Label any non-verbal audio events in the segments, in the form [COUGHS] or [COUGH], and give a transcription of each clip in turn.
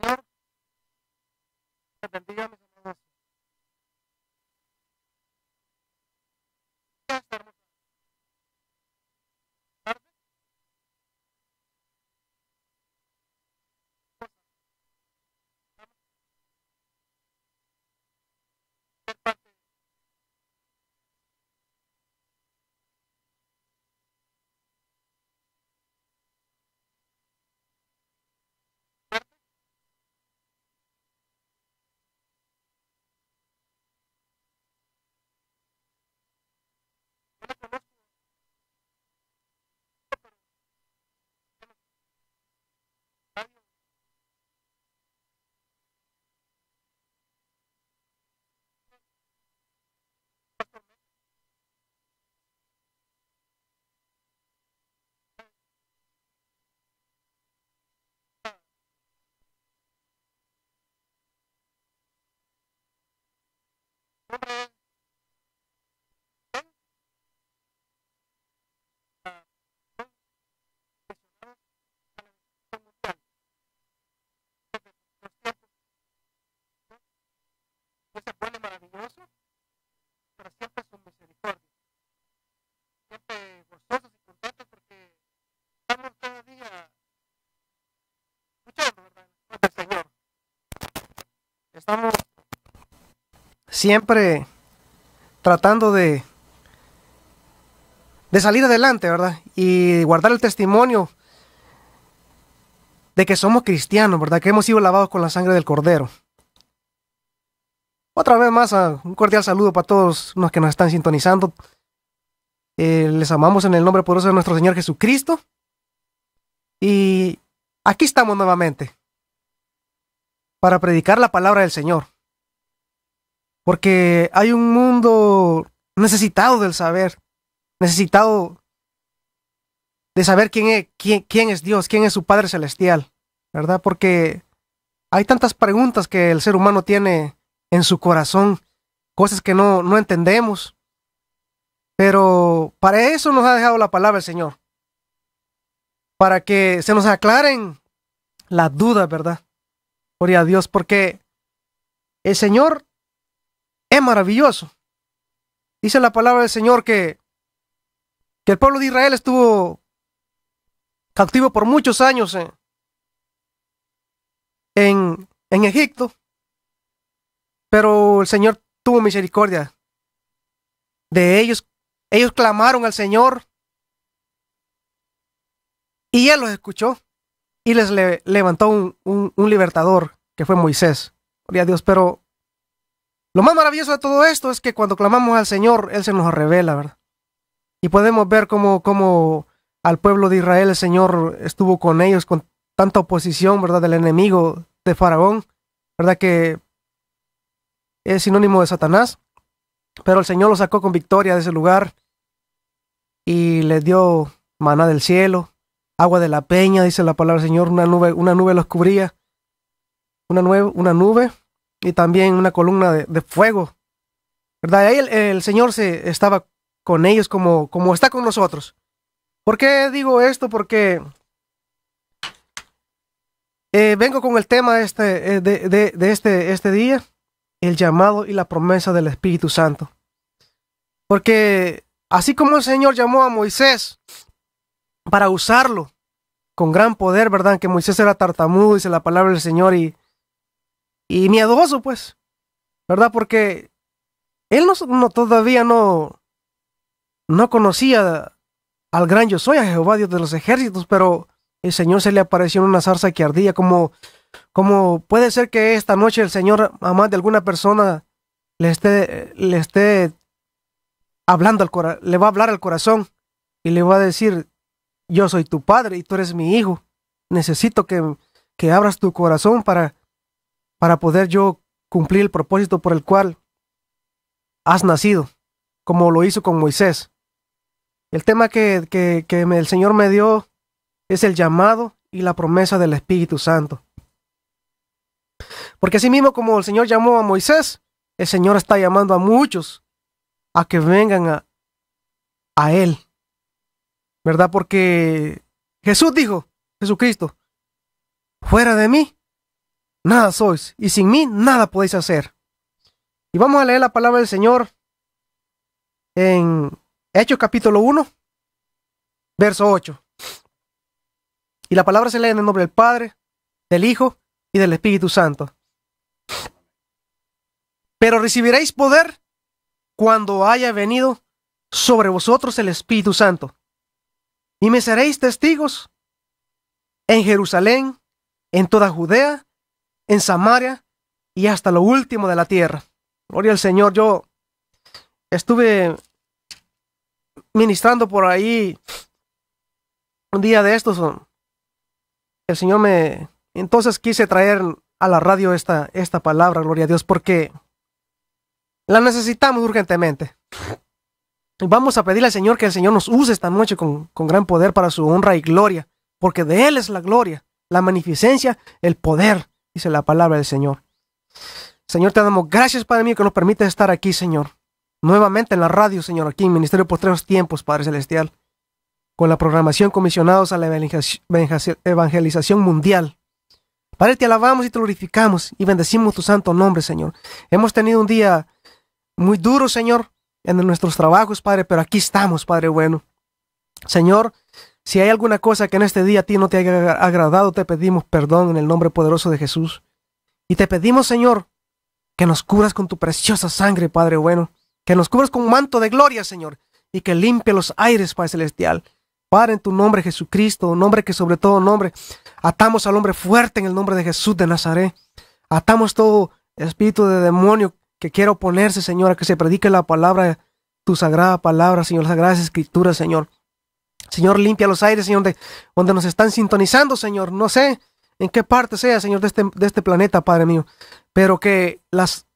Señor, te bendiga, señor. you siempre tratando de, de salir adelante, ¿verdad? Y guardar el testimonio de que somos cristianos, ¿verdad? Que hemos sido lavados con la sangre del Cordero. Otra vez más, ah, un cordial saludo para todos los que nos están sintonizando. Eh, les amamos en el nombre poderoso de nuestro Señor Jesucristo. Y aquí estamos nuevamente para predicar la palabra del Señor. Porque hay un mundo necesitado del saber, necesitado de saber quién es, Dios, quién es su Padre Celestial, ¿verdad? Porque hay tantas preguntas que el ser humano tiene en su corazón, cosas que no, no entendemos. Pero para eso nos ha dejado la palabra el Señor. Para que se nos aclaren las dudas, ¿verdad? Gloria a Dios, porque el Señor es maravilloso. Dice la palabra del Señor que, que el pueblo de Israel estuvo cautivo por muchos años en, en, Egipto, pero el Señor tuvo misericordia de ellos. Ellos clamaron al Señor y Él los escuchó y les levantó un, libertador que fue Moisés. Gloria Dios, pero lo más maravilloso de todo esto es que cuando clamamos al Señor, Él se nos revela, ¿verdad? Y podemos ver cómo, cómo al pueblo de Israel el Señor estuvo con ellos, con tanta oposición, ¿verdad? Del enemigo de Faraón, ¿verdad? Que es sinónimo de Satanás. Pero el Señor lo sacó con victoria de ese lugar y le dio maná del cielo, agua de la peña, dice la palabra del Señor, una nube, una nube los cubría. Una nube, una nube y también una columna de, fuego. ¿Verdad? ahí el, Señor se estaba con ellos como, como está con nosotros. ¿Por qué digo esto? Porque eh, vengo con el tema este, eh, de, este, este día, el llamado y la promesa del Espíritu Santo. Porque así como el Señor llamó a Moisés para usarlo con gran poder, ¿verdad? Que Moisés era tartamudo, dice la palabra del Señor, y, y miedoso, pues. ¿Verdad? Porque él no, todavía no, no conocía al gran yo soy, a Jehová Dios de los ejércitos, pero el Señor se le apareció en una zarza que ardía, como, como puede ser que esta noche el Señor a más de alguna persona le esté, le esté hablando al corazón, le va a hablar al corazón y le va a decir, yo soy tu padre y tú eres mi hijo, necesito que abras tu corazón para para poder yo cumplir el propósito por el cual has nacido, como lo hizo con Moisés. El tema que, el Señor me dio es el llamado y la promesa del Espíritu Santo. Porque así mismo como el Señor llamó a Moisés, el Señor está llamando a muchos a que vengan a Él. ¿Verdad? Porque Jesús dijo, Jesucristo, fuera de mí nada sois, y sin mí nada podéis hacer. Y vamos a leer la palabra del Señor en Hechos capítulo 1, verso 8. Y la palabra se lee en el nombre del Padre, del Hijo y del Espíritu Santo. Pero recibiréis poder cuando haya venido sobre vosotros el Espíritu Santo. Y me seréis testigos en Jerusalén, en toda Judea en Samaria y hasta lo último de la tierra. Gloria al Señor, yo estuve ministrando por ahí un día de estos. El Señor me... Entonces quise traer a la radio esta, esta palabra, gloria a Dios, porque la necesitamos urgentemente. Vamos a pedirle al Señor que el Señor nos use esta noche con, con gran poder para su honra y gloria, porque de Él es la gloria, la magnificencia, el poder dice la palabra del Señor. Señor, te damos gracias, Padre mío, que nos permites estar aquí, Señor. Nuevamente en la radio, Señor, aquí en Ministerio por Tres Tiempos, Padre Celestial. Con la programación comisionados a la evangelización mundial. Padre, te alabamos y te glorificamos y bendecimos tu santo nombre, Señor. Hemos tenido un día muy duro, Señor, en nuestros trabajos, Padre, pero aquí estamos, Padre bueno. Señor, si hay alguna cosa que en este día a ti no te haya agradado, te pedimos perdón en el nombre poderoso de Jesús. Y te pedimos, Señor, que nos cubras con tu preciosa sangre, Padre bueno, que nos cubras con un manto de gloria, Señor, y que limpie los aires, Padre Celestial. Padre, en tu nombre Jesucristo, nombre que sobre todo nombre, atamos al hombre fuerte en el nombre de Jesús de Nazaret. Atamos todo espíritu de demonio que quiera oponerse, Señor, a que se predique la palabra, tu sagrada palabra, Señor, las sagradas escrituras, Señor. Señor, limpia los aires, Señor, donde nos están sintonizando, Señor. No sé en qué parte sea, Señor, este, de este, planeta, Padre mío. Pero que las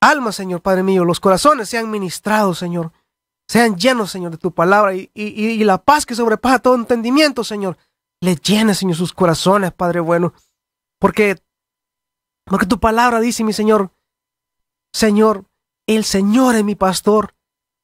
almas, Señor, Padre mío, los corazones sean ministrados, Señor. Sean llenos, Señor, de tu palabra y, la paz que sobrepasa todo entendimiento, Señor. Le llene, Señor, sus corazones, Padre bueno. Porque, porque tu palabra dice, mi Señor, Señor, el Señor es mi pastor.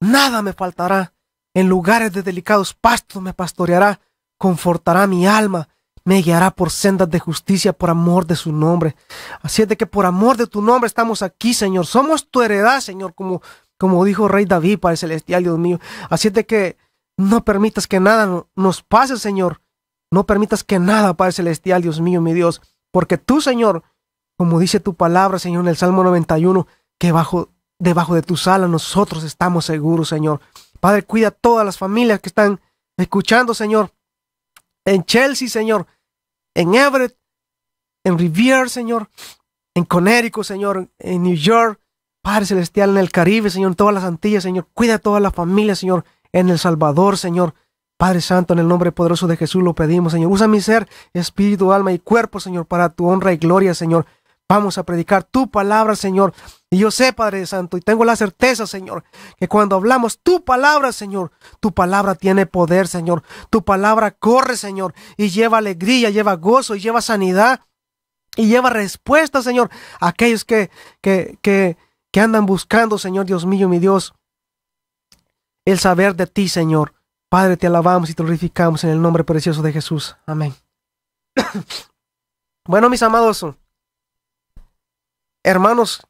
Nada me faltará. En lugares de delicados pastos me pastoreará, confortará mi alma, me guiará por sendas de justicia por amor de su nombre. Así es de que por amor de tu nombre estamos aquí, Señor. Somos tu heredad, Señor, como, como dijo Rey David, Padre Celestial, Dios mío. Así es de que no permitas que nada nos pase, Señor. No permitas que nada, Padre Celestial, Dios mío, mi Dios. Porque tú, Señor, como dice tu palabra, Señor, en el Salmo 91, que bajo, debajo de tu sala nosotros estamos seguros, Señor. Padre, cuida a todas las familias que están escuchando, Señor. En Chelsea, Señor. En Everett. En Rivier, Señor. En Connecticut, Señor. En New York. Padre Celestial, en el Caribe, Señor. En todas las Antillas, Señor. Cuida a todas las familias, Señor. En El Salvador, Señor. Padre Santo, en el nombre poderoso de Jesús lo pedimos, Señor. Usa mi ser, espíritu, alma y cuerpo, Señor, para tu honra y gloria, Señor. Vamos a predicar tu palabra, Señor. Y yo sé, Padre Santo, y tengo la certeza, Señor, que cuando hablamos tu palabra, Señor, tu palabra tiene poder, Señor. Tu palabra corre, Señor, y lleva alegría, lleva gozo, y lleva sanidad, y lleva respuesta, Señor, a aquellos que, que, que, que andan buscando, Señor, Dios mío, mi Dios, el saber de ti, Señor. Padre, te alabamos y te glorificamos en el nombre precioso de Jesús. Amén. [COUGHS] bueno, mis amados hermanos,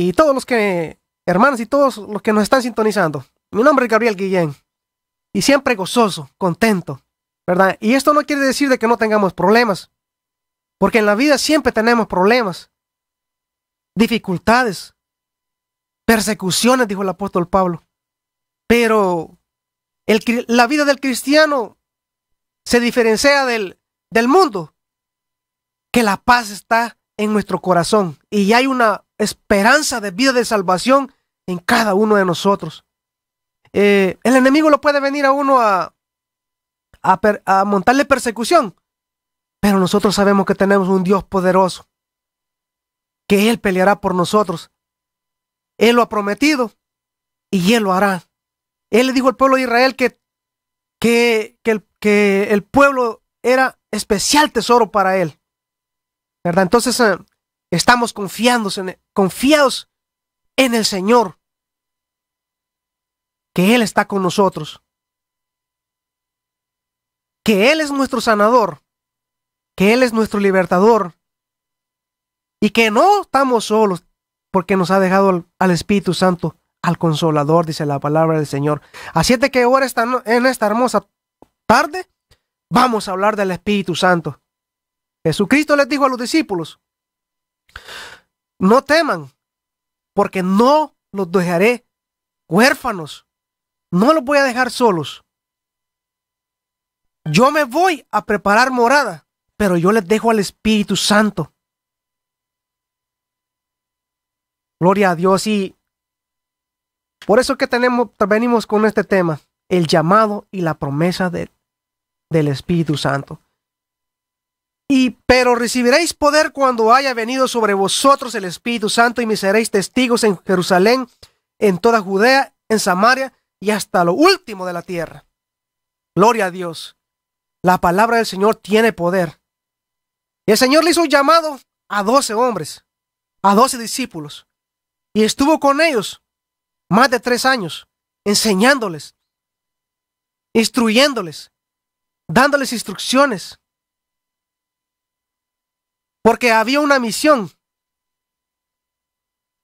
y todos los que, hermanos y todos los que nos están sintonizando. Mi nombre es Gabriel Guillén y siempre gozoso, contento, ¿verdad? Y esto no quiere decir de que no tengamos problemas, porque en la vida siempre tenemos problemas, dificultades, persecuciones, dijo el apóstol Pablo. Pero el, la vida del cristiano se diferencia del, del mundo, que la paz está en nuestro corazón y hay una esperanza de vida de salvación en cada uno de nosotros. Eh, el enemigo lo puede venir a uno a, montarle persecución, pero nosotros sabemos que tenemos un Dios poderoso, que Él peleará por nosotros. Él lo ha prometido y Él lo hará. Él le dijo al pueblo de Israel que, que, el, que el pueblo era especial tesoro para Él. ¿Verdad? Entonces, eh, Estamos confiados en, e, confiados en el Señor, que Él está con nosotros, que Él es nuestro sanador, que Él es nuestro libertador y que no estamos solos porque nos ha dejado al, Espíritu Santo, al Consolador, dice la palabra del Señor. Así es que ahora en esta hermosa tarde vamos a hablar del Espíritu Santo. Jesucristo les dijo a los discípulos, no teman, porque no los dejaré huérfanos. No los voy a dejar solos. Yo me voy a preparar morada, pero yo les dejo al Espíritu Santo. Gloria a Dios y por eso que tenemos, venimos con este tema, el llamado y la promesa del Espíritu Santo. Y pero recibiréis poder cuando haya venido sobre vosotros el Espíritu Santo y me seréis testigos en Jerusalén, en toda Judea, en Samaria y hasta lo último de la tierra. Gloria a Dios. La palabra del Señor tiene poder. Y el Señor le hizo un llamado a doce hombres, a doce discípulos. Y estuvo con ellos más de tres años, enseñándoles, instruyéndoles, dándoles instrucciones porque había una misión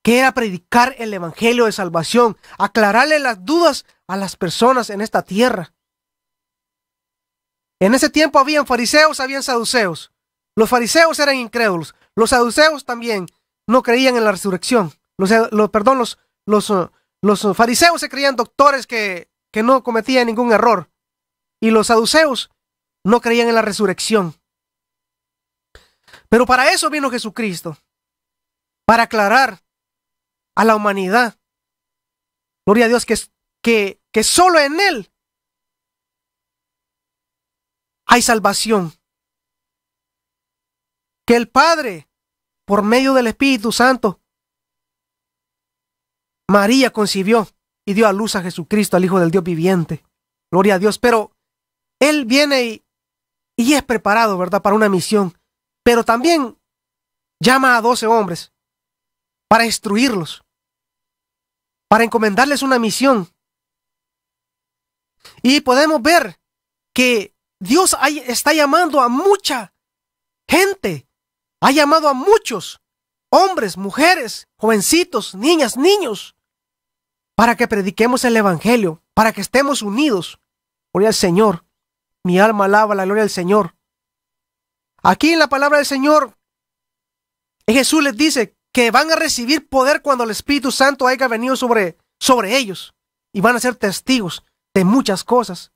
que era predicar el Evangelio de Salvación, aclararle las dudas a las personas en esta tierra. En ese tiempo habían fariseos, habían saduceos. Los fariseos eran incrédulos. Los saduceos también no creían en la resurrección. Los, perdón, los, los, uh, los, fariseos se creían doctores que no cometían ningún error. Y los saduceos no creían en la resurrección. Pero para eso vino Jesucristo, para aclarar a la humanidad. Gloria a Dios que, que, que solo en Él hay salvación. Que el Padre, por medio del Espíritu Santo, María concibió y dio a luz a Jesucristo, al Hijo del Dios viviente. Gloria a Dios. Pero Él viene y, y es preparado, ¿verdad?, para una misión. Pero también llama a doce hombres para instruirlos, para encomendarles una misión. Y podemos ver que Dios está llamando a mucha gente, ha llamado a muchos hombres, mujeres, jovencitos, niñas, niños, para que prediquemos el Evangelio, para que estemos unidos. Gloria al Señor. Mi alma alaba la gloria del Señor. Aquí en la palabra del Señor, Jesús les dice que van a recibir poder cuando el Espíritu Santo haya venido sobre, sobre ellos y van a ser testigos de muchas cosas.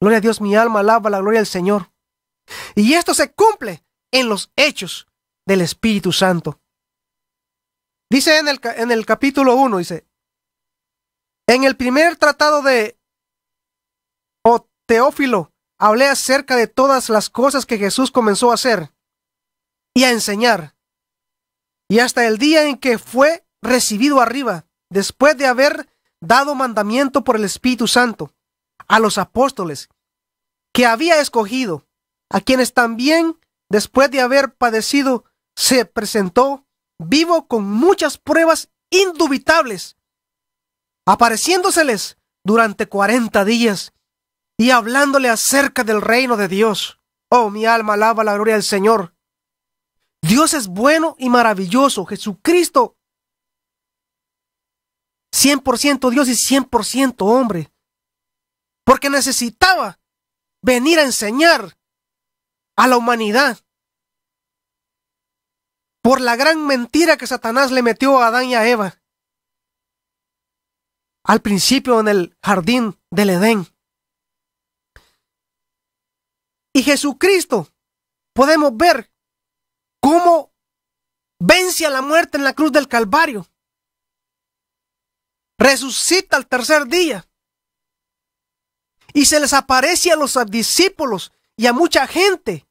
Gloria a Dios, mi alma alaba la gloria del Señor. Y esto se cumple en los hechos del Espíritu Santo. Dice en el, en el capítulo 1, dice, en el primer tratado de o Teófilo, hablé acerca de todas las cosas que Jesús comenzó a hacer y a enseñar. Y hasta el día en que fue recibido arriba, después de haber dado mandamiento por el Espíritu Santo a los apóstoles que había escogido, a quienes también, después de haber padecido, se presentó vivo con muchas pruebas indubitables, apareciéndoseles durante 40 días y hablándole acerca del reino de Dios. Oh, mi alma alaba la gloria del Señor. Dios es bueno y maravilloso. Jesucristo. 100% Dios y 100% hombre. Porque necesitaba venir a enseñar a la humanidad por la gran mentira que Satanás le metió a Adán y a Eva al principio en el jardín del Edén y Jesucristo, podemos ver cómo vence a la muerte en la cruz del Calvario. Resucita al tercer día. Y se les aparece a los discípulos y a mucha gente.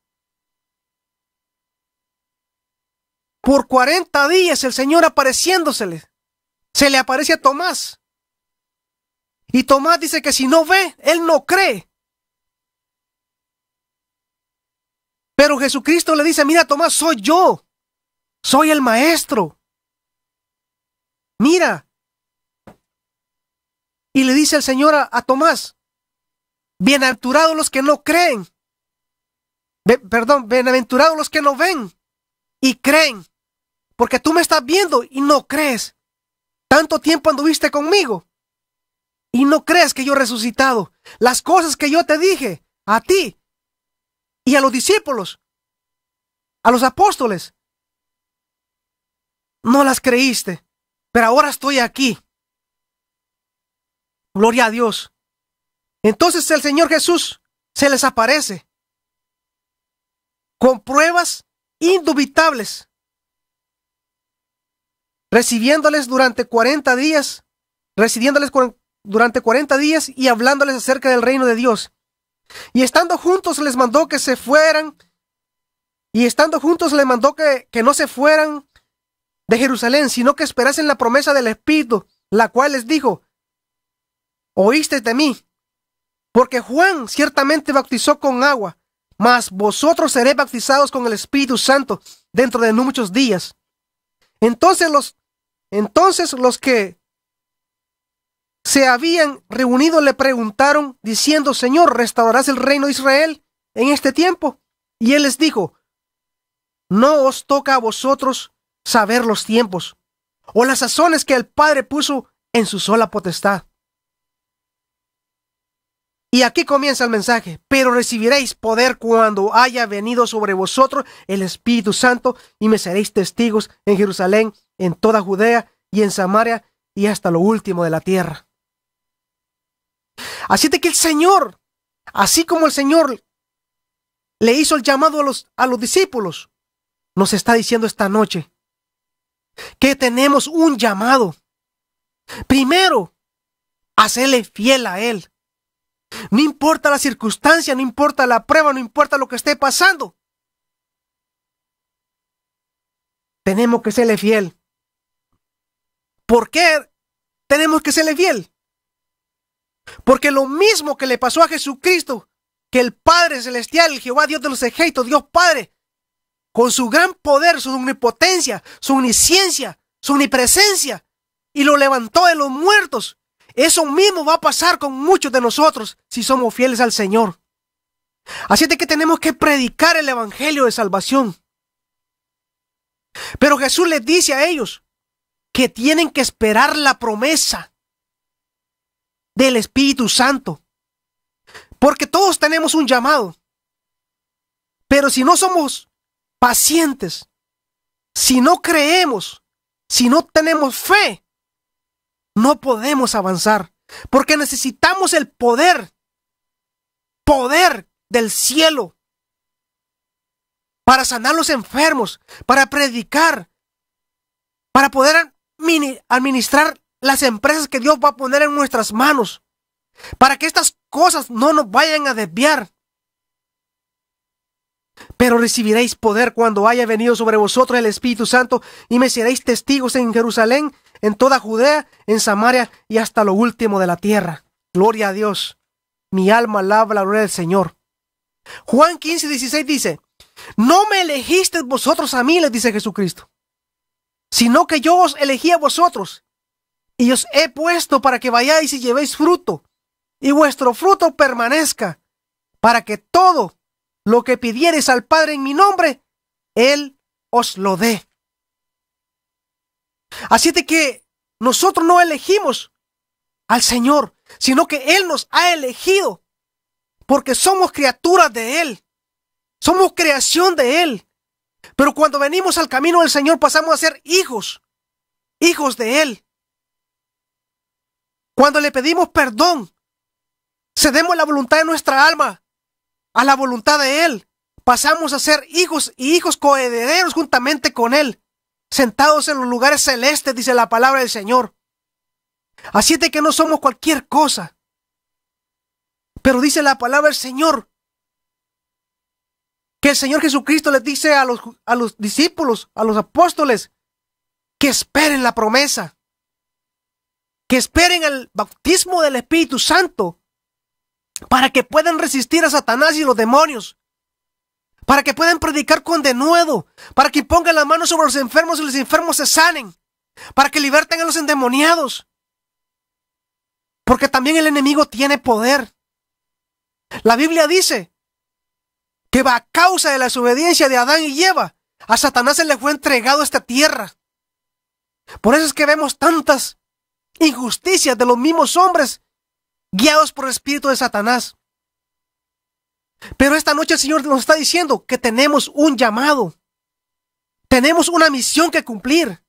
Por 40 días el Señor apareciéndosele. Se le aparece a Tomás. Y Tomás dice que si no ve, él no cree. Pero Jesucristo le dice, mira Tomás, soy yo, soy el maestro. Mira. Y le dice el Señor a, Tomás, bienaventurados los que no creen, perdón, bienaventurados los que no ven y creen, porque tú me estás viendo y no crees. Tanto tiempo anduviste conmigo y no crees que yo he resucitado. Las cosas que yo te dije a ti, y a los discípulos, a los apóstoles. No las creíste, pero ahora estoy aquí. Gloria a Dios. Entonces el Señor Jesús se les aparece con pruebas indubitables, recibiéndoles durante 40 días, recibiéndoles durante 40 días y hablándoles acerca del reino de Dios y estando juntos les mandó que se fueran. Y estando juntos les mandó que, no se fueran de Jerusalén, sino que esperasen la promesa del Espíritu, la cual les dijo, oíste de mí. Porque Juan ciertamente bautizó con agua, mas vosotros seréis bautizados con el Espíritu Santo dentro de no muchos días. Entonces los, entonces los que se habían reunido le preguntaron, diciendo, Señor, ¿restaurarás el reino de Israel en este tiempo? Y él les dijo, no os toca a vosotros saber los tiempos o las sazones que el Padre puso en su sola potestad. Y aquí comienza el mensaje, pero recibiréis poder cuando haya venido sobre vosotros el Espíritu Santo y me seréis testigos en Jerusalén, en toda Judea y en Samaria y hasta lo último de la tierra. Así de que el Señor, así como el Señor le hizo el llamado a los, a los discípulos, nos está diciendo esta noche que tenemos un llamado. Primero, hacerle fiel a Él. No importa la circunstancia, no importa la prueba, no importa lo que esté pasando. Tenemos que serle fiel. ¿Por qué tenemos que serle fiel? Porque lo mismo que le pasó a Jesucristo, que el Padre Celestial, el Jehová Dios de los Ejeitos, Dios Padre, con su gran poder, su omnipotencia, su omnisciencia, su omnipresencia, y lo levantó de los muertos. Eso mismo va a pasar con muchos de nosotros si somos fieles al Señor. Así es que tenemos que predicar el Evangelio de salvación. Pero Jesús les dice a ellos que tienen que esperar la promesa del Espíritu Santo. Porque todos tenemos un llamado. Pero si no somos pacientes, si no creemos, si no tenemos fe, no podemos avanzar. Porque necesitamos el poder, poder del cielo, para sanar los enfermos, para predicar, para poder administrar las empresas que Dios va a poner en nuestras manos, para que estas cosas no nos vayan a desviar. Pero recibiréis poder cuando haya venido sobre vosotros el Espíritu Santo y me seréis testigos en Jerusalén, en toda Judea, en Samaria y hasta lo último de la tierra. Gloria a Dios. Mi alma alaba la gloria del Señor. Juan 15, 16 dice, no me elegisteis vosotros a mí, les dice Jesucristo, sino que yo os elegí a vosotros y os he puesto para que vayáis y llevéis fruto, y vuestro fruto permanezca, para que todo lo que pidiereis al Padre en mi nombre, Él os lo dé. Así de que nosotros no elegimos al Señor, sino que Él nos ha elegido, porque somos criaturas de Él, somos creación de Él. Pero cuando venimos al camino del Señor pasamos a ser hijos, hijos de Él. Cuando le pedimos perdón, cedemos la voluntad de nuestra alma a la voluntad de Él. Pasamos a ser hijos y hijos coherederos juntamente con Él, sentados en los lugares celestes, dice la palabra del Señor. Así es de que no somos cualquier cosa. Pero dice la palabra del Señor que el Señor Jesucristo les dice a los, a los discípulos, a los apóstoles, que esperen la promesa que esperen el bautismo del Espíritu Santo para que puedan resistir a Satanás y los demonios, para que puedan predicar con denuedo, para que pongan la mano sobre los enfermos y los enfermos se sanen, para que liberten a los endemoniados. Porque también el enemigo tiene poder. La Biblia dice que a causa de la desobediencia de Adán y Eva, a Satanás se le fue entregado esta tierra. Por eso es que vemos tantas Injusticia de los mismos hombres, guiados por el espíritu de Satanás. Pero esta noche el Señor nos está diciendo que tenemos un llamado, tenemos una misión que cumplir,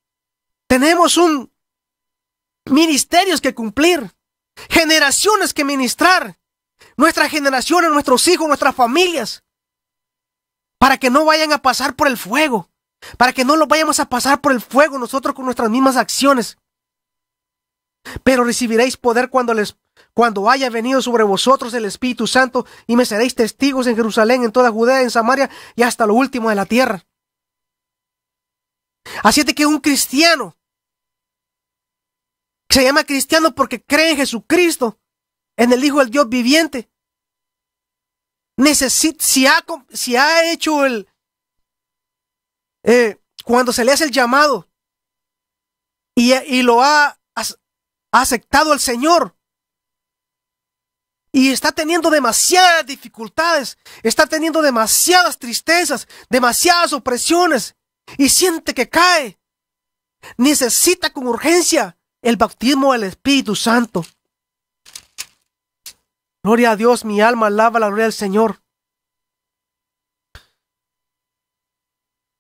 tenemos un ministerios que cumplir, generaciones que ministrar, nuestras generaciones, nuestros hijos, nuestras familias, para que no vayan a pasar por el fuego, para que no lo vayamos a pasar por el fuego nosotros con nuestras mismas acciones. Pero recibiréis poder cuando les cuando haya venido sobre vosotros el Espíritu Santo y me seréis testigos en Jerusalén, en toda Judea, en Samaria y hasta lo último de la tierra. Así es que un cristiano se llama cristiano porque cree en Jesucristo, en el Hijo del Dios viviente. si ha, ha hecho el, eh, cuando se le hace el llamado y, y lo ha ha aceptado al Señor y está teniendo demasiadas dificultades, está teniendo demasiadas tristezas, demasiadas opresiones y siente que cae. Necesita con urgencia el bautismo del Espíritu Santo. Gloria a Dios, mi alma alaba la gloria del Señor.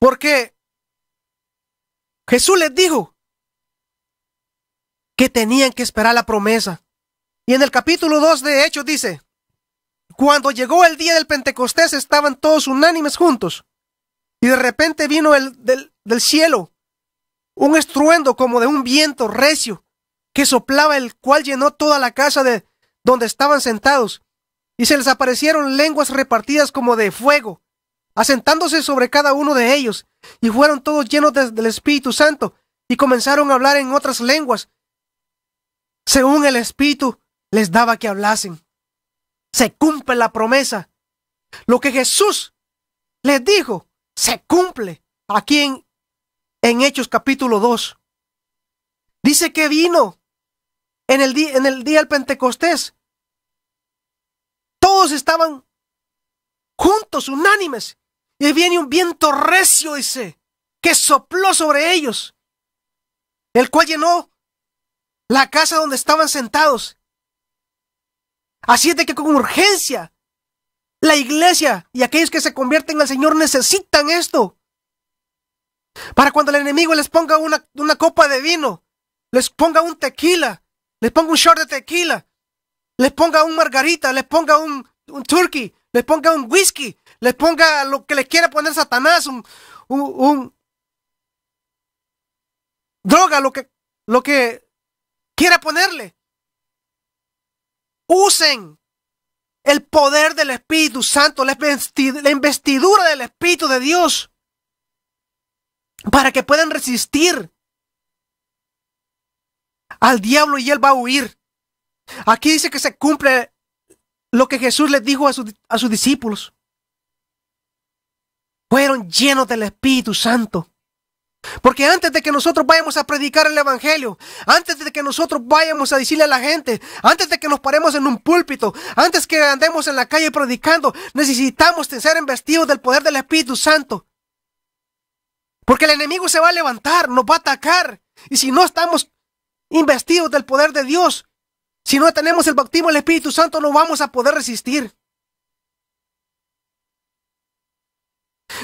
Porque Jesús les dijo, que tenían que esperar la promesa. Y en el capítulo 2 de Hechos dice, cuando llegó el día del Pentecostés estaban todos unánimes juntos. Y de repente vino el, del, cielo un estruendo como de un viento recio que soplaba el cual llenó toda la casa de donde estaban sentados. Y se les aparecieron lenguas repartidas como de fuego, asentándose sobre cada uno de ellos. Y fueron todos llenos del Espíritu Santo y comenzaron a hablar en otras lenguas según el Espíritu les daba que hablasen. Se cumple la promesa. Lo que Jesús les dijo se cumple aquí en, Hechos capítulo 2. Dice que vino en el, día, en el día del Pentecostés. Todos estaban juntos, unánimes. Y viene un viento recio, dice, que sopló sobre ellos, el cual llenó la casa donde estaban sentados. Así es de que con urgencia la iglesia y aquellos que se convierten al Señor necesitan esto. Para cuando el enemigo les ponga una, copa de vino, les ponga un tequila, les ponga un short de tequila, les ponga un margarita, les ponga un, un turkey, les ponga un whisky, les ponga lo que les quiera poner Satanás, un, un, un droga, lo que, lo que quiera ponerle. Usen el poder del Espíritu Santo, la investidura del Espíritu de Dios, para que puedan resistir al diablo y él va a huir. Aquí dice que se cumple lo que Jesús les dijo a, sus, a sus discípulos. Fueron llenos del Espíritu Santo. Porque antes de que nosotros vayamos a predicar el Evangelio, antes de que nosotros vayamos a decirle a la gente, antes de que nos paremos en un púlpito, antes que andemos en la calle predicando, necesitamos ser investidos del poder del Espíritu Santo. Porque el enemigo se va a levantar, nos va a atacar. Y si no estamos investidos del poder de Dios, si no tenemos el bautismo del Espíritu Santo, no vamos a poder resistir.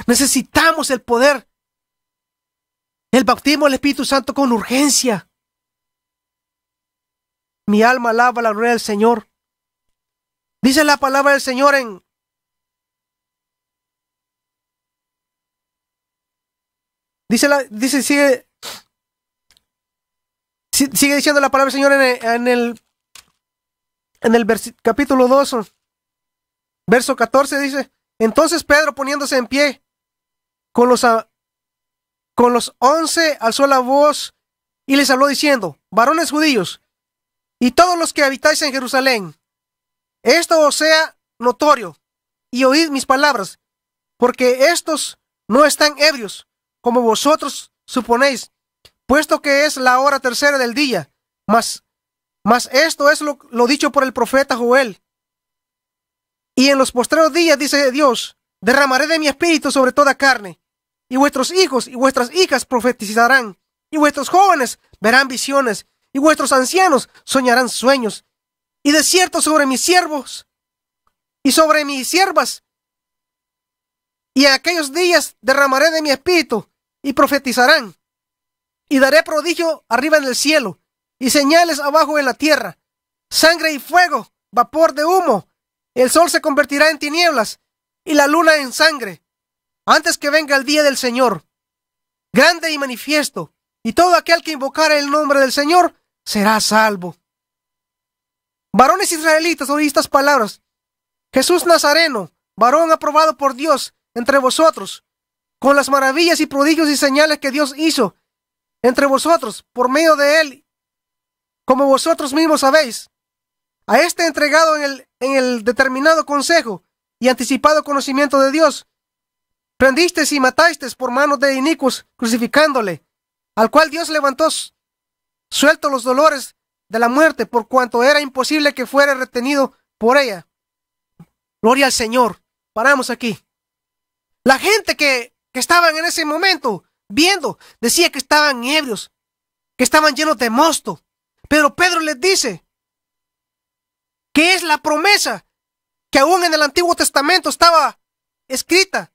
Necesitamos el poder el bautismo del Espíritu Santo con urgencia. Mi alma alaba la gloria del Señor. Dice la palabra del Señor en Dice la dice sigue sigue diciendo la palabra del Señor en el en el, en el capítulo 2 verso 14 dice, entonces Pedro poniéndose en pie con los con los once alzó la voz y les habló diciendo, varones judíos, y todos los que habitáis en Jerusalén, esto os sea notorio, y oíd mis palabras, porque estos no están ebrios, como vosotros suponéis, puesto que es la hora tercera del día, mas, mas esto es lo dicho por el profeta Joel. Y en los postreros días, dice Dios, derramaré de mi espíritu sobre toda carne y vuestros hijos y vuestras hijas profetizarán, y vuestros jóvenes verán visiones, y vuestros ancianos soñarán sueños, y desierto sobre mis siervos y sobre mis siervas. Y en aquellos días derramaré de mi espíritu y profetizarán, y daré prodigio arriba en el cielo, y señales abajo en la tierra, sangre y fuego, vapor de humo, el sol se convertirá en tinieblas, y la luna en sangre, antes que venga el día del Señor, grande y manifiesto, y todo aquel que invocara el nombre del Señor será salvo. Varones israelitas, oí estas palabras. Jesús Nazareno, varón aprobado por Dios entre vosotros, con las maravillas y prodigios y señales que Dios hizo entre vosotros por medio de él, como vosotros mismos sabéis, a este entregado en el, en el determinado consejo y anticipado conocimiento de Dios, prendiste y mataste por manos de iniquos, crucificándole, al cual Dios levantó suelto los dolores de la muerte, por cuanto era imposible que fuera retenido por ella. Gloria al Señor. Paramos aquí. La gente que, que estaban en ese momento viendo decía que estaban ebrios, que estaban llenos de mosto. Pero Pedro les dice que es la promesa que aún en el Antiguo Testamento estaba escrita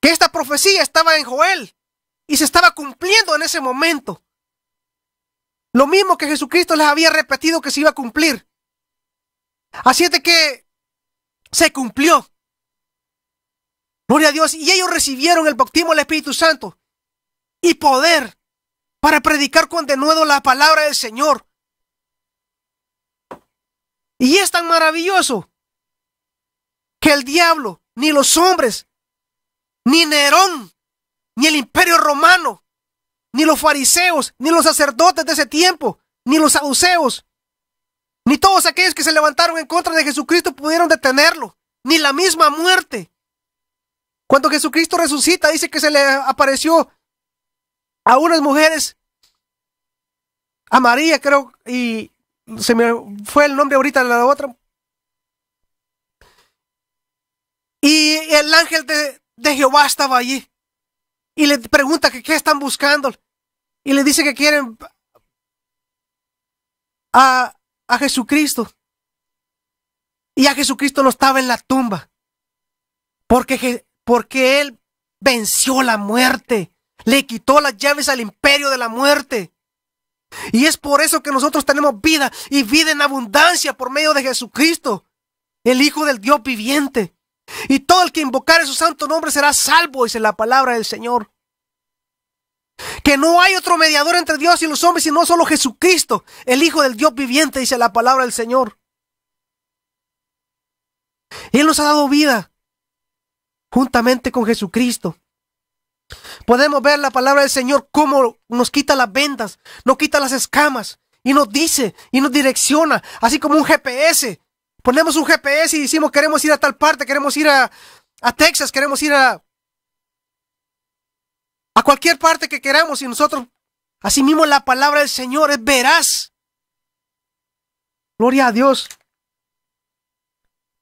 que esta profecía estaba en Joel y se estaba cumpliendo en ese momento. Lo mismo que Jesucristo les había repetido que se iba a cumplir. Así es de que se cumplió. Gloria a Dios. Y ellos recibieron el bautismo del Espíritu Santo y poder para predicar con denuedo la palabra del Señor. Y es tan maravilloso que el diablo ni los hombres ni Nerón, ni el imperio romano, ni los fariseos, ni los sacerdotes de ese tiempo, ni los saduceos, ni todos aquellos que se levantaron en contra de Jesucristo pudieron detenerlo, ni la misma muerte. Cuando Jesucristo resucita, dice que se le apareció a unas mujeres, a María creo, y se me fue el nombre ahorita de la otra. Y el ángel de, de Jehová estaba allí. Y le pregunta que qué están buscando. Y le dice que quieren a, Jesucristo. Y a Jesucristo no estaba en la tumba. Porque, porque Él venció la muerte. Le quitó las llaves al imperio de la muerte. Y es por eso que nosotros tenemos vida y vida en abundancia por medio de Jesucristo, el Hijo del Dios viviente. Y todo el que invocare su santo nombre será salvo, dice la palabra del Señor. Que no hay otro mediador entre Dios y los hombres, sino solo Jesucristo, el Hijo del Dios viviente, dice la palabra del Señor. Él nos ha dado vida juntamente con Jesucristo. Podemos ver la palabra del Señor como nos quita las vendas, nos quita las escamas y nos dice y nos direcciona, así como un GPS ponemos un GPS y decimos queremos ir a tal parte, queremos ir a, Texas, queremos ir a, a cualquier parte que queramos y nosotros, asimismo la palabra del Señor es veraz. Gloria a Dios.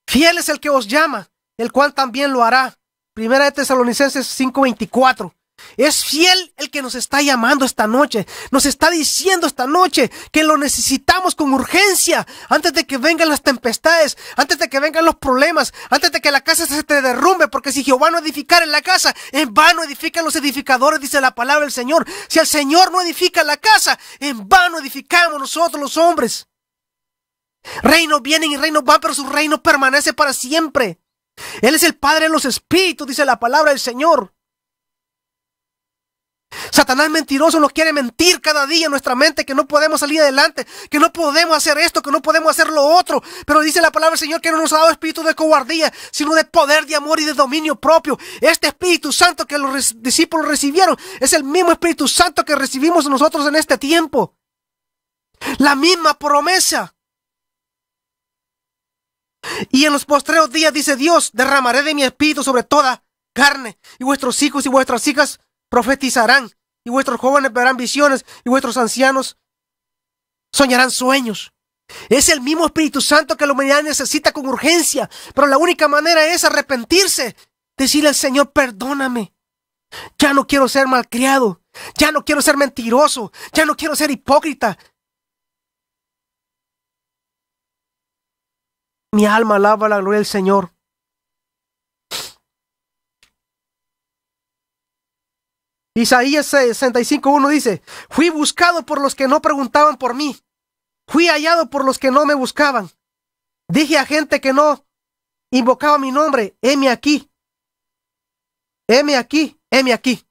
Fiel es el que os llama, el cual también lo hará. Primera de Tesalonicenses 5:24. Es fiel el que nos está llamando esta noche. Nos está diciendo esta noche que lo necesitamos con urgencia. Antes de que vengan las tempestades, antes de que vengan los problemas, antes de que la casa se te derrumbe. Porque si Jehová no edificara en la casa, en vano edifican los edificadores, dice la palabra del Señor. Si el Señor no edifica la casa, en vano edificamos nosotros los hombres. Reino vienen y reino van, pero su reino permanece para siempre. Él es el Padre de los Espíritus, dice la palabra del Señor. Satanás mentiroso nos quiere mentir cada día en nuestra mente que no podemos salir adelante, que no podemos hacer esto, que no podemos hacer lo otro. Pero dice la palabra del Señor que no nos ha dado espíritu de cobardía, sino de poder, de amor y de dominio propio. Este Espíritu Santo que los discípulos recibieron es el mismo Espíritu Santo que recibimos nosotros en este tiempo. La misma promesa. Y en los postreros días dice Dios, derramaré de mi espíritu sobre toda carne y vuestros hijos y vuestras hijas profetizarán, y vuestros jóvenes verán visiones, y vuestros ancianos soñarán sueños. Es el mismo Espíritu Santo que la humanidad necesita con urgencia, pero la única manera es arrepentirse, decirle al Señor, perdóname. Ya no quiero ser malcriado, ya no quiero ser mentiroso, ya no quiero ser hipócrita. Mi alma alaba la gloria del Señor. Isaías 65.1 dice, fui buscado por los que no preguntaban por mí, fui hallado por los que no me buscaban, dije a gente que no invocaba mi nombre, heme aquí, heme aquí, heme aquí.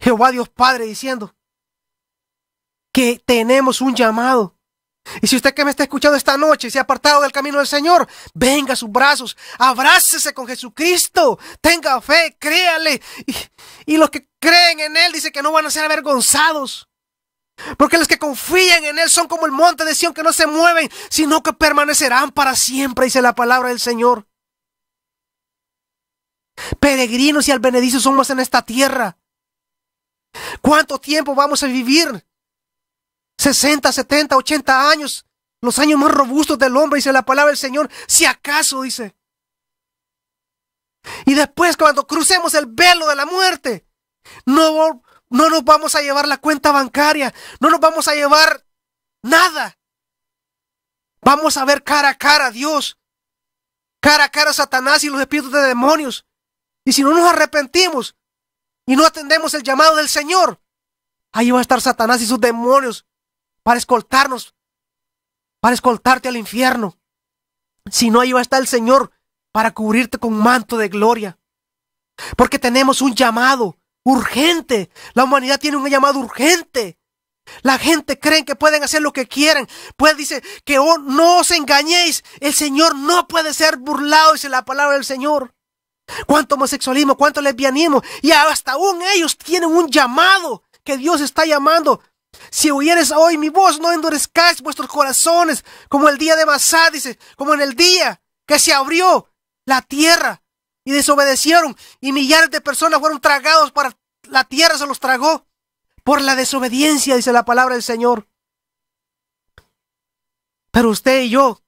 Jehová Dios Padre diciendo que tenemos un llamado y si usted que me está escuchando esta noche se ha apartado del camino del Señor, venga a sus brazos, abrácese con Jesucristo, tenga fe, créale. Y, los que creen en Él dice que no van a ser avergonzados. Porque los que confían en Él son como el monte de Sion, que no se mueven, sino que permanecerán para siempre, dice la palabra del Señor. Peregrinos y albenedizos somos en esta tierra. ¿Cuánto tiempo vamos a vivir? 60, 70, 80 años, los años más robustos del hombre, dice la palabra del Señor, si acaso, dice. Y después cuando crucemos el velo de la muerte, no, no nos vamos a llevar la cuenta bancaria, no nos vamos a llevar nada. Vamos a ver cara a cara a Dios, cara a cara a Satanás y los espíritus de demonios. Y si no nos arrepentimos y no atendemos el llamado del Señor, ahí va a estar Satanás y sus demonios para escoltarnos, para escoltarte al infierno. Si no, ahí va a estar el Señor para cubrirte con manto de gloria. Porque tenemos un llamado urgente. La humanidad tiene un llamado urgente. La gente cree que pueden hacer lo que quieran. Pues dice que oh, no os engañéis. El Señor no puede ser burlado, dice la palabra del Señor. Cuánto homosexualismo, cuánto lesbianismo. Y hasta aún ellos tienen un llamado que Dios está llamando si oyeres hoy mi voz, no endurezcáis vuestros corazones, como el día de Masá, dice, como en el día que se abrió la tierra y desobedecieron, y millares de personas fueron tragados para la tierra, se los tragó por la desobediencia, dice la palabra del Señor. Pero usted y yo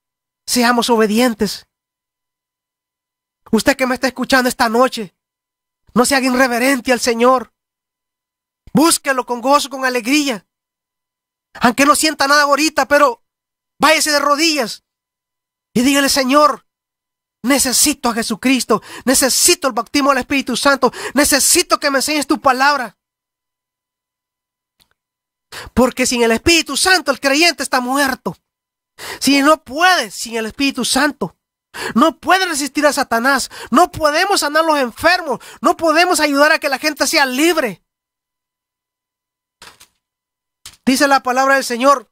seamos obedientes. Usted que me está escuchando esta noche, no se haga irreverente al Señor. Búsquelo con gozo, con alegría aunque no sienta nada ahorita, pero váyase de rodillas y dígale, Señor, necesito a Jesucristo, necesito el bautismo del Espíritu Santo, necesito que me enseñes tu palabra. Porque sin el Espíritu Santo el creyente está muerto. Si no puede sin el Espíritu Santo. No puede resistir a Satanás. No podemos sanar los enfermos. No podemos ayudar a que la gente sea libre. Dice la palabra del Señor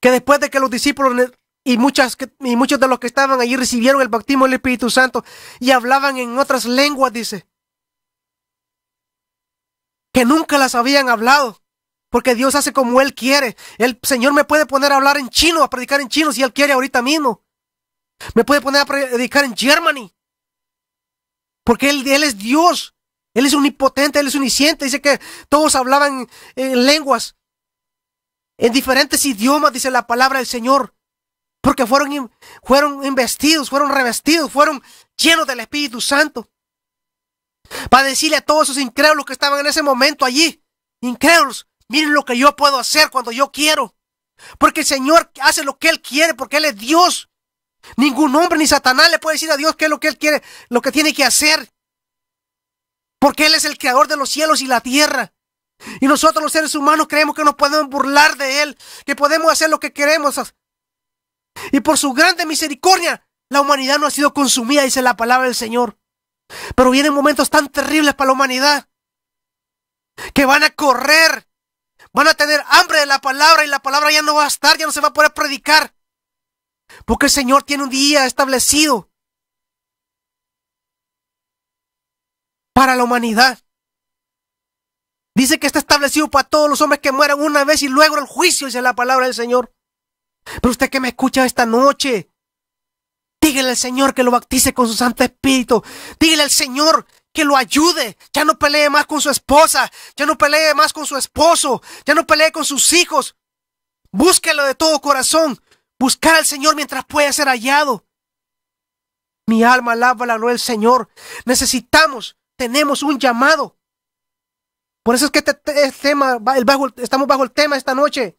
que después de que los discípulos y, muchas, y muchos de los que estaban allí recibieron el bautismo del Espíritu Santo y hablaban en otras lenguas, dice, que nunca las habían hablado. Porque Dios hace como Él quiere. El Señor me puede poner a hablar en chino, a predicar en chino si Él quiere ahorita mismo. Me puede poner a predicar en Germany. Porque él es Dios. Él es omnipotente, Él es unisciente. Dice que todos hablaban en eh, lenguas, en diferentes idiomas, dice la palabra del Señor. Porque fueron, fueron investidos, fueron revestidos, fueron llenos del Espíritu Santo. Para decirle a todos esos incrédulos que estaban en ese momento allí, incrédulos, miren lo que yo puedo hacer cuando yo quiero. Porque el Señor hace lo que Él quiere, porque Él es Dios. Ningún hombre ni Satanás le puede decir a Dios qué es lo que Él quiere, lo que tiene que hacer. Porque Él es el creador de los cielos y la tierra. Y nosotros los seres humanos creemos que nos podemos burlar de Él, que podemos hacer lo que queremos. Y por su grande misericordia, la humanidad no ha sido consumida, dice la palabra del Señor. Pero vienen momentos tan terribles para la humanidad que van a correr, van a tener hambre de la palabra y la palabra ya no va a estar, ya no se va a poder predicar. Porque el Señor tiene un día establecido para la humanidad. Dice que está establecido para todos los hombres que mueran una vez y luego el juicio, dice la palabra del Señor. Pero usted que me escucha esta noche, dígale al Señor que lo bautice con su Santo Espíritu. Dígale al Señor que lo ayude. Ya no pelee más con su esposa, ya no pelee más con su esposo, ya no pelee con sus hijos. Búsquelo de todo corazón. Buscar al Señor mientras pueda ser hallado. Mi alma alaba la no el Señor. Necesitamos tenemos un llamado. Por eso es que este, este tema, estamos bajo el tema esta noche.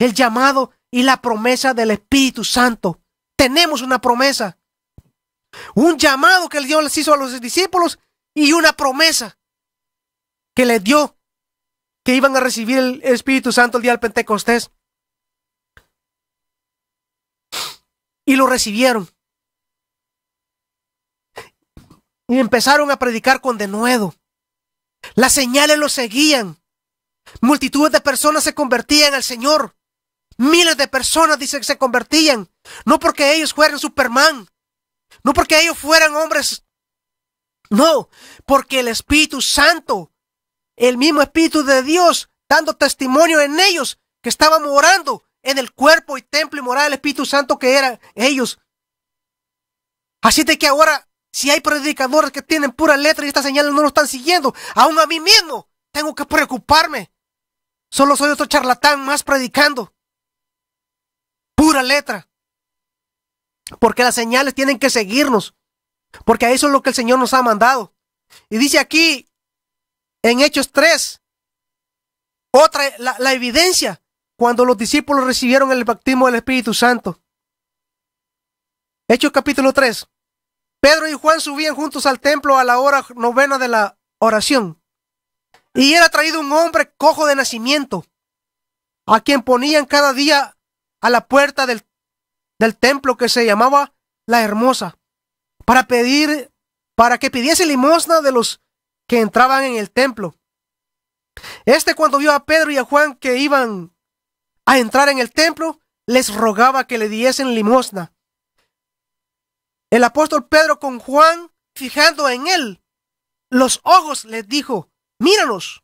El llamado y la promesa del Espíritu Santo. Tenemos una promesa. Un llamado que el Dios les hizo a los discípulos y una promesa que les dio que iban a recibir el Espíritu Santo el día del Pentecostés. Y lo recibieron. Y empezaron a predicar con denuedo. Las señales lo seguían. Multitudes de personas se convertían al Señor. Miles de personas dicen que se convertían. No porque ellos fueran Superman. No porque ellos fueran hombres. No, porque el Espíritu Santo, el mismo Espíritu de Dios, dando testimonio en ellos que estaban morando en el cuerpo y templo y morada del Espíritu Santo que eran ellos. Así de que ahora si hay predicadores que tienen pura letra y estas señales no lo están siguiendo, aún a mí mismo tengo que preocuparme. Solo soy otro charlatán más predicando. Pura letra. Porque las señales tienen que seguirnos. Porque a eso es lo que el Señor nos ha mandado. Y dice aquí, en Hechos 3, otra, la, evidencia, cuando los discípulos recibieron el bautismo del Espíritu Santo. Hechos capítulo 3. Pedro y Juan subían juntos al templo a la hora novena de la oración. Y era traído un hombre cojo de nacimiento, a quien ponían cada día a la puerta del, templo que se llamaba la hermosa, para pedir, para que pidiese limosna de los que entraban en el templo. Este cuando vio a Pedro y a Juan que iban a entrar en el templo, les rogaba que le diesen limosna. El apóstol Pedro con Juan, fijando en él los ojos, les dijo, míranos.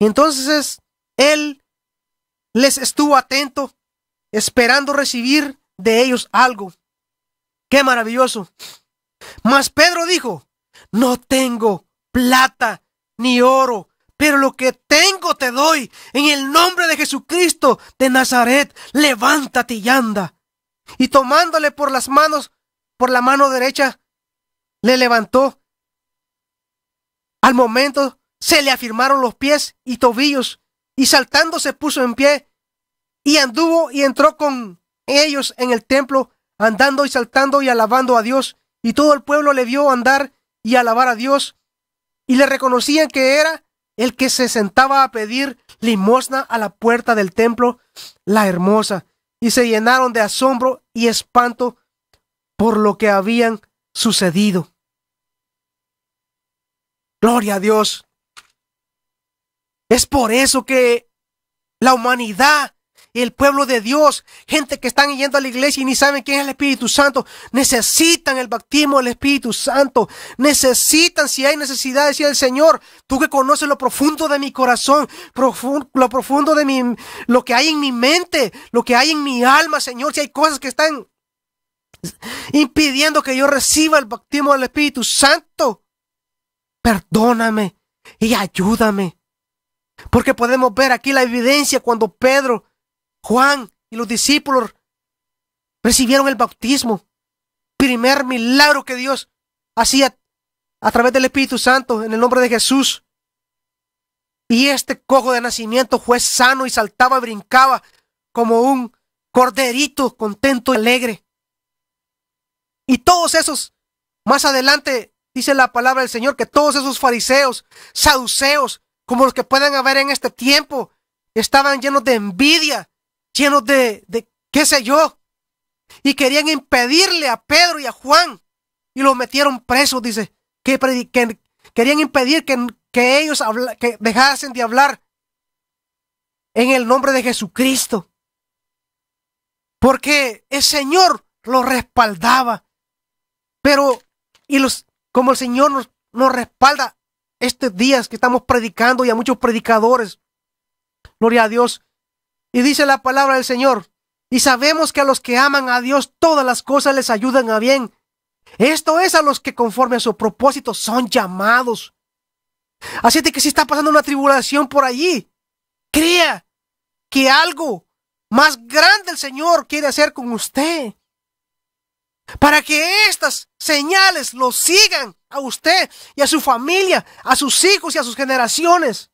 Y entonces él les estuvo atento, esperando recibir de ellos algo. Qué maravilloso. Mas Pedro dijo, no tengo plata ni oro, pero lo que tengo te doy. En el nombre de Jesucristo de Nazaret, levántate y anda. Y tomándole por las manos, por la mano derecha, le levantó. Al momento se le afirmaron los pies y tobillos, y saltando se puso en pie, y anduvo y entró con ellos en el templo, andando y saltando y alabando a Dios, y todo el pueblo le vio andar y alabar a Dios, y le reconocían que era el que se sentaba a pedir limosna a la puerta del templo, la hermosa, y se llenaron de asombro y espanto por lo que habían sucedido. Gloria a Dios. Es por eso que la humanidad, el pueblo de Dios, gente que están yendo a la iglesia y ni saben quién es el Espíritu Santo, necesitan el bautismo del Espíritu Santo. Necesitan, si hay necesidad, decir el Señor, tú que conoces lo profundo de mi corazón, profundo, lo profundo de mi, lo que hay en mi mente, lo que hay en mi alma, Señor, si hay cosas que están impidiendo que yo reciba el bautismo del Espíritu Santo. Perdóname y ayúdame. Porque podemos ver aquí la evidencia cuando Pedro, Juan y los discípulos recibieron el bautismo. Primer milagro que Dios hacía a través del Espíritu Santo en el nombre de Jesús. Y este cojo de nacimiento fue sano y saltaba, y brincaba como un corderito contento y alegre. Y todos esos, más adelante dice la palabra del Señor, que todos esos fariseos, saduceos, como los que pueden haber en este tiempo, estaban llenos de envidia, llenos de, qué sé yo, y querían impedirle a Pedro y a Juan, y los metieron presos, dice, que, querían impedir que, ellos que dejasen de hablar en el nombre de Jesucristo, porque el Señor los respaldaba, pero, y los, como el Señor nos, respalda estos días que estamos predicando y a muchos predicadores, gloria a Dios, y dice la palabra del Señor, y sabemos que a los que aman a Dios todas las cosas les ayudan a bien. Esto es a los que conforme a su propósito son llamados. Así de que si está pasando una tribulación por allí, crea que algo más grande el Señor quiere hacer con usted para que estas señales los sigan a usted y a su familia, a sus hijos y a sus generaciones.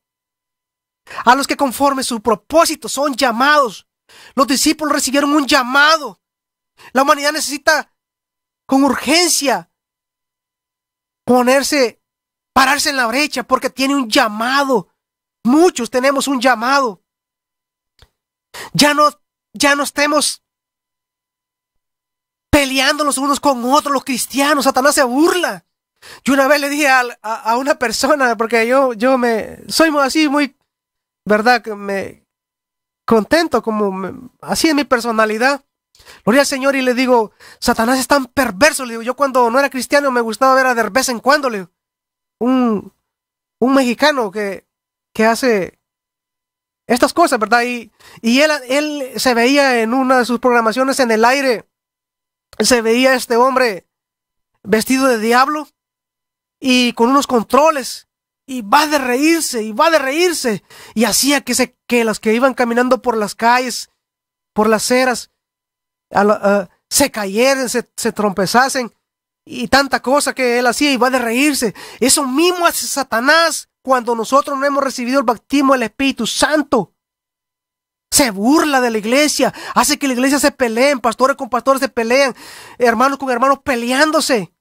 A los que conforme su propósito son llamados. Los discípulos recibieron un llamado. La humanidad necesita con urgencia ponerse, pararse en la brecha porque tiene un llamado. Muchos tenemos un llamado. Ya no, ya no estemos peleando los unos con otros, los cristianos, Satanás se burla. Yo una vez le dije a, una persona, porque yo, yo me, soy así muy, ¿verdad? Que me contento, como así es mi personalidad. Gloria al Señor y le digo, Satanás es tan perverso, le digo, yo cuando no era cristiano me gustaba ver a de vez en cuando, le un, mexicano que, hace estas cosas, ¿verdad? Y, y él se veía en una de sus programaciones en el aire se veía este hombre vestido de diablo y con unos controles y va de reírse y va de reírse y hacía que se que las que iban caminando por las calles por las ceras se cayeran se, se, trompezasen y tanta cosa que él hacía y va de reírse eso mismo hace Satanás cuando nosotros no hemos recibido el bautismo del Espíritu Santo se burla de la iglesia, hace que la iglesia se peleen, pastores con pastores se pelean, hermanos con hermanos peleándose.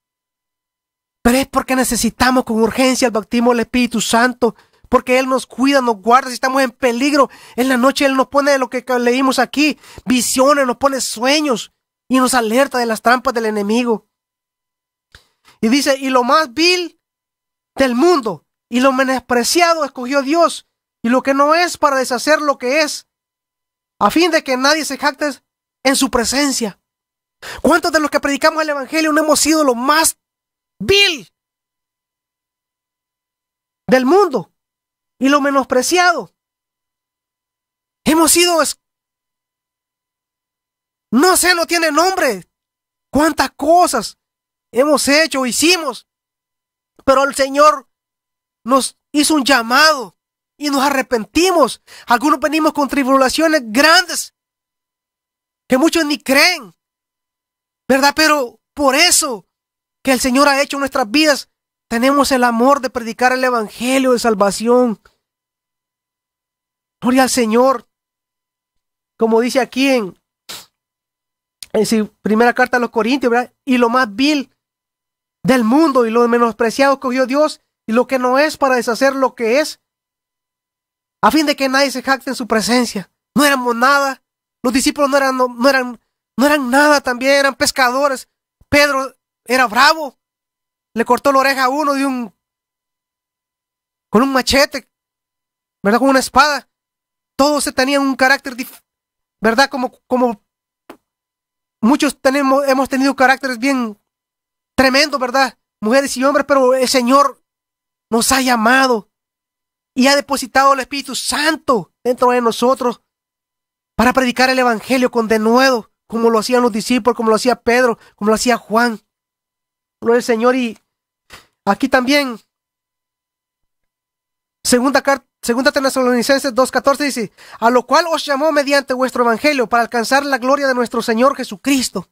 Pero es porque necesitamos con urgencia el bautismo del Espíritu Santo, porque Él nos cuida, nos guarda, si estamos en peligro, en la noche Él nos pone lo que leímos aquí, visiones, nos pone sueños y nos alerta de las trampas del enemigo. Y dice, y lo más vil del mundo y lo menospreciado escogió Dios y lo que no es para deshacer lo que es a fin de que nadie se jacte en su presencia. ¿Cuántos de los que predicamos el Evangelio no hemos sido lo más vil del mundo y lo menospreciado? Hemos sido... No sé, no tiene nombre. ¿Cuántas cosas hemos hecho, hicimos? Pero el Señor nos hizo un llamado y nos arrepentimos. Algunos venimos con tribulaciones grandes que muchos ni creen, ¿verdad? Pero por eso que el Señor ha hecho nuestras vidas, tenemos el amor de predicar el Evangelio de salvación. Gloria al Señor. Como dice aquí en, en su primera carta a los Corintios, Y lo más vil del mundo y lo menospreciado cogió Dios y lo que no es para deshacer lo que es a fin de que nadie se jacte en su presencia. No éramos nada. Los discípulos no eran, no, eran, no eran nada también, eran pescadores. Pedro era bravo. Le cortó la oreja a uno de un. con un machete, ¿verdad? Con una espada. Todos tenían un carácter, ¿verdad? Como, como muchos tenemos, hemos tenido caracteres bien tremendos, ¿verdad? Mujeres y hombres, pero el Señor nos ha llamado y ha depositado el Espíritu Santo dentro de nosotros para predicar el Evangelio con denuedo, como lo hacían los discípulos, como lo hacía Pedro, como lo hacía Juan. Lo el Señor y aquí también, segunda carta. Segunda Tesalonicenses 2.14 dice, a lo cual os llamó mediante vuestro evangelio para alcanzar la gloria de nuestro Señor Jesucristo.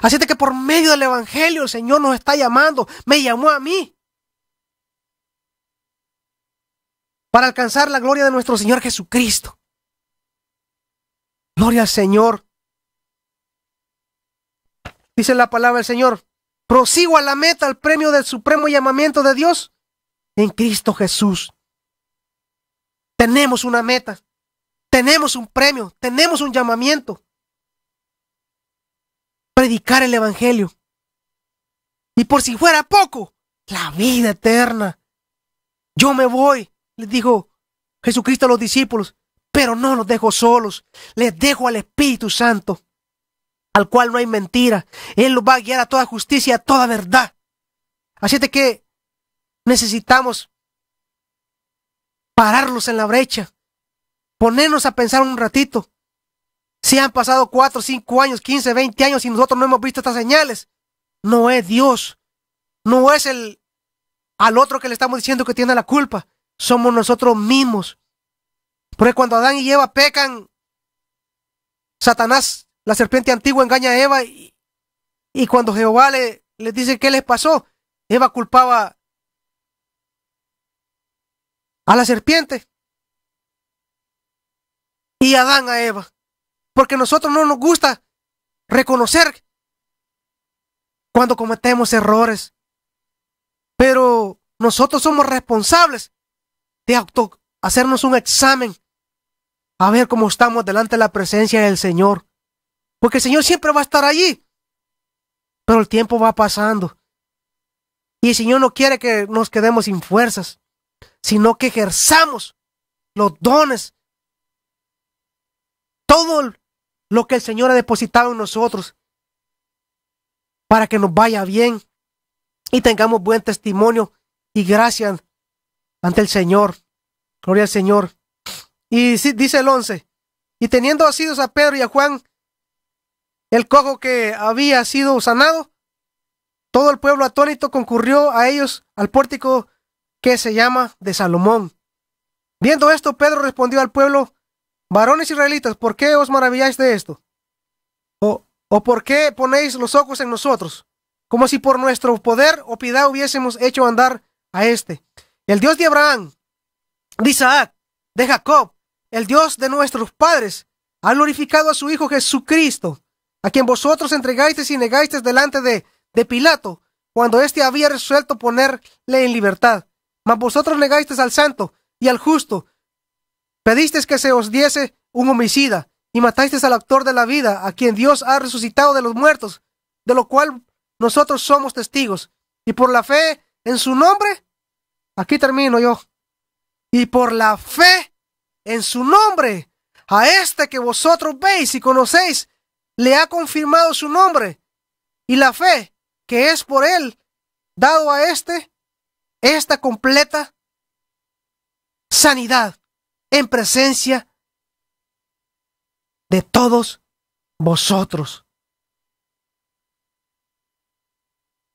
Así que por medio del evangelio el Señor nos está llamando, me llamó a mí para alcanzar la gloria de nuestro Señor Jesucristo. Gloria al Señor. Dice la palabra del Señor, prosigo a la meta, al premio del supremo llamamiento de Dios en Cristo Jesús. Tenemos una meta, tenemos un premio, tenemos un llamamiento. Predicar el Evangelio. Y por si fuera poco, la vida eterna. Yo me voy, les dijo Jesucristo a los discípulos, pero no los dejo solos, les dejo al Espíritu Santo, al cual no hay mentira. Él los va a guiar a toda justicia, a toda verdad. Así es que necesitamos pararlos en la brecha, ponernos a pensar un ratito. Si han pasado 4, 5 años, 15, 20 años y nosotros no hemos visto estas señales, no es Dios, no es el al otro que le estamos diciendo que tiene la culpa, somos nosotros mismos. Porque cuando Adán y Eva pecan, Satanás, la serpiente antigua, engaña a Eva y, cuando Jehová le, dice qué les pasó, Eva culpaba a la serpiente y Adán a Eva. Porque nosotros no nos gusta reconocer cuando cometemos errores. Pero nosotros somos responsables de auto, hacernos un examen, a ver cómo estamos delante de la presencia del Señor. Porque el Señor siempre va a estar allí. Pero el tiempo va pasando. Y el Señor no quiere que nos quedemos sin fuerzas, sino que ejerzamos los dones, todo lo que el Señor ha depositado en nosotros, para que nos vaya bien y tengamos buen testimonio y gracias ante el Señor. Gloria al Señor. Y dice el 11, y teniendo asidos a Pedro y a Juan, el cojo que había sido sanado, todo el pueblo atónito concurrió a ellos al pórtico que se llama de Salomón. Viendo esto, Pedro respondió al pueblo, varones israelitas, ¿por qué os maravilláis de esto? ¿O, o por qué ponéis los ojos en nosotros? Como si por nuestro poder o piedad hubiésemos hecho andar a este, el Dios de Abraham, de Isaac, de Jacob, el Dios de nuestros padres, ha glorificado a su Hijo Jesucristo, a quien vosotros entregasteis y negasteis delante de, de Pilato, cuando éste había resuelto ponerle en libertad. Mas vosotros negasteis al santo y al justo. Pedisteis que se os diese un homicida, y matasteis al actor de la vida, a quien Dios ha resucitado de los muertos, de lo cual nosotros somos testigos. Y por la fe en su nombre Aquí termino yo. Y por la fe en su nombre, a este que vosotros veis y conocéis, le ha confirmado su nombre. Y la fe que es por él dado a este, esta completa sanidad en presencia de todos vosotros.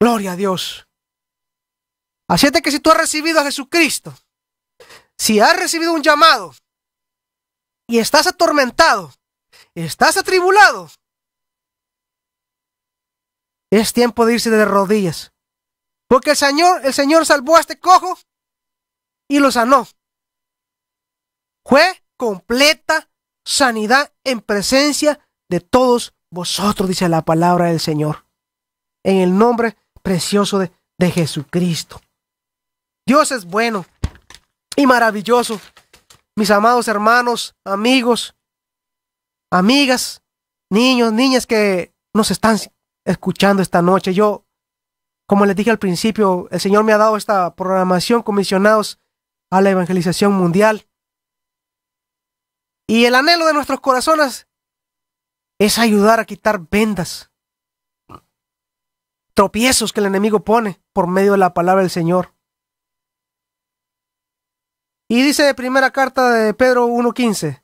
Gloria a Dios. Así es que si tú has recibido a Jesucristo, si has recibido un llamado y estás atormentado, estás atribulado, es tiempo de irse de rodillas. Porque el Señor, el Señor salvó a este cojo y lo sanó. Fue completa sanidad en presencia de todos vosotros, dice la palabra del Señor. En el nombre precioso de, de Jesucristo. Dios es bueno y maravilloso. Mis amados hermanos, amigos, amigas, niños, niñas que nos están escuchando esta noche. Yo, como les dije al principio, el Señor me ha dado esta programación comisionados a la evangelización mundial. Y el anhelo de nuestros corazones es ayudar a quitar vendas, tropiezos que el enemigo pone por medio de la palabra del Señor. Y dice de primera carta de Pedro 1.15,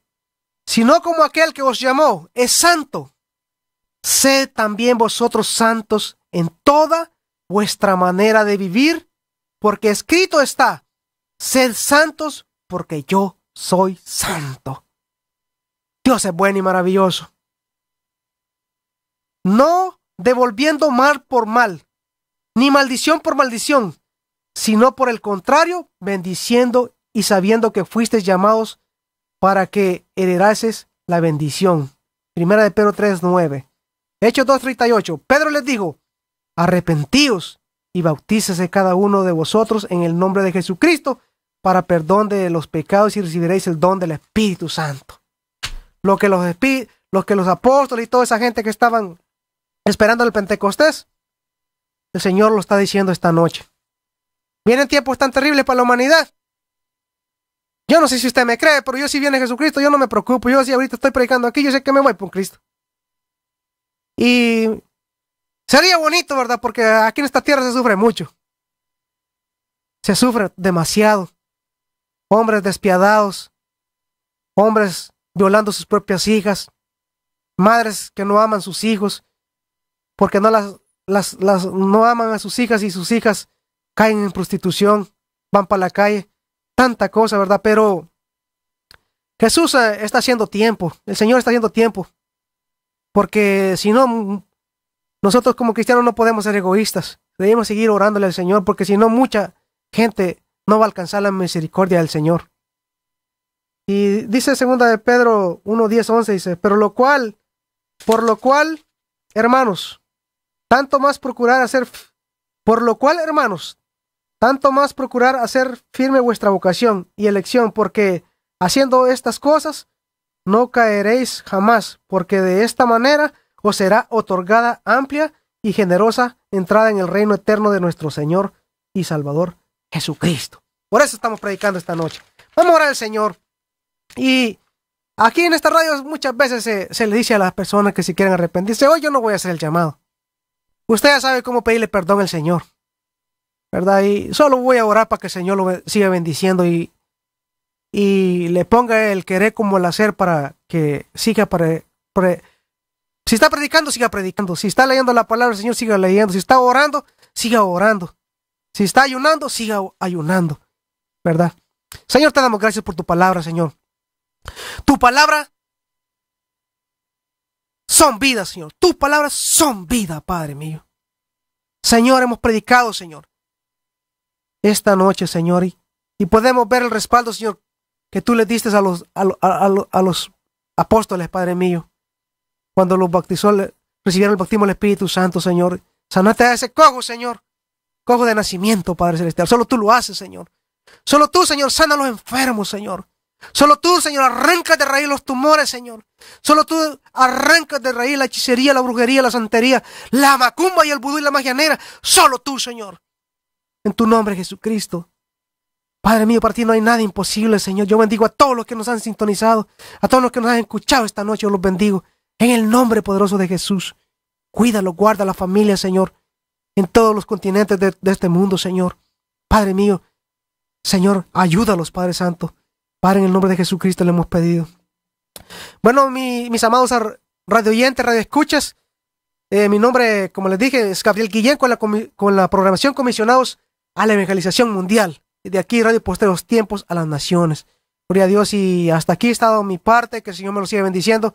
sino como aquel que os llamó es santo, sed también vosotros santos en toda vuestra manera de vivir, porque escrito está, sed santos porque yo soy santo. Dios es bueno y maravilloso. No devolviendo mal por mal, ni maldición por maldición, sino por el contrario, bendiciendo y sabiendo que fuisteis llamados para que heredases la bendición. Primera de Pedro 3:9. Hechos 2:38. Pedro les dijo, arrepentíos y bautícese cada uno de vosotros en el nombre de Jesucristo para perdón de los pecados y recibiréis el don del Espíritu Santo. Lo que los, los, que los apóstoles y toda esa gente que estaban esperando el Pentecostés, el Señor lo está diciendo esta noche. Vienen tiempos tan terribles para la humanidad yo no sé si usted me cree, pero yo si viene Jesucristo, yo no me preocupo. Yo si ahorita estoy predicando aquí, yo sé que me voy por Cristo. Y sería bonito, ¿verdad? Porque aquí en esta tierra se sufre mucho. Se sufre demasiado. Hombres despiadados, hombres violando sus propias hijas, madres que no aman sus hijos, porque no las, las, las no aman a sus hijas y sus hijas caen en prostitución, van para la calle tanta cosa, ¿verdad? Pero Jesús eh, está haciendo tiempo, el Señor está haciendo tiempo, porque si no, nosotros como cristianos no podemos ser egoístas, debemos seguir orándole al Señor, porque si no, mucha gente no va a alcanzar la misericordia del Señor. Y dice segunda de Pedro 1, 10, 11, dice, pero lo cual, por lo cual, hermanos, tanto más procurar hacer, por lo cual, hermanos, tanto más procurar hacer firme vuestra vocación y elección, porque haciendo estas cosas no caeréis jamás, porque de esta manera os será otorgada amplia y generosa entrada en el reino eterno de nuestro Señor y Salvador Jesucristo. Por eso estamos predicando esta noche. Vamos a orar al Señor. Y aquí en esta radio muchas veces se, le dice a las personas que si quieren arrepentirse, hoy yo no voy a hacer el llamado. Usted ya sabe cómo pedirle perdón al Señor. ¿verdad? Y solo voy a orar para que el Señor lo siga bendiciendo y, y le ponga el querer como el hacer para que siga para, si está predicando, siga predicando. Si está leyendo la palabra Señor, siga leyendo. Si está orando, siga orando. Si está ayunando, siga ayunando. ¿Verdad? Señor, te damos gracias por tu palabra, Señor. Tu palabra son vida, Señor. Tus palabras son vida, Padre mío. Señor, hemos predicado, Señor esta noche, Señor, y, podemos ver el respaldo, Señor, que tú le diste a los, a, a los apóstoles, Padre mío. Cuando los bautizó, recibieron el bautismo del Espíritu Santo, Señor. Sanaste a ese cojo, Señor. Cojo de nacimiento, Padre Celestial. Solo tú lo haces, Señor. Solo tú, Señor, sana a los enfermos, Señor. Solo tú, Señor, arranca de raíz los tumores, Señor. Solo tú arrancas de raíz la hechicería, la brujería, la santería, la macumba y el vudú y la magia negra. Solo tú, Señor en tu nombre, Jesucristo. Padre mío, para ti no hay nada imposible, Señor. Yo bendigo a todos los que nos han sintonizado, a todos los que nos han escuchado esta noche, yo los bendigo. En el nombre poderoso de Jesús. Cuídalo, guarda la familia, Señor, en todos los continentes de, este mundo, Señor. Padre mío, Señor, ayúdalos, Padre Santo. Padre, en el nombre de Jesucristo le hemos pedido. Bueno, mis amados radioyentes oyentes, radio escuchas, eh, mi nombre, como les dije, es Gabriel Guillén la, con la programación Comisionados a la evangelización mundial. De aquí, Radio los Tiempos a las Naciones. Gloria a Dios y hasta aquí he estado mi parte, que el Señor me lo siga bendiciendo.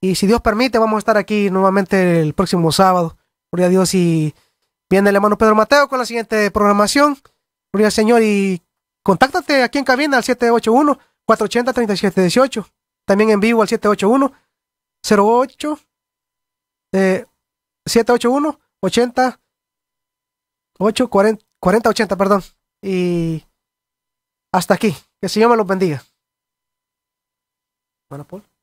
Y si Dios permite, vamos a estar aquí nuevamente el próximo sábado. Gloria a Dios y viene el hermano Pedro Mateo con la siguiente programación. Gloria al Señor y contáctate aquí en cabina al 781-480-3718. También en vivo al 781-08. 781 80 840 40, 80, perdón. Y hasta aquí. Que el Señor me los bendiga. Bueno, Paul.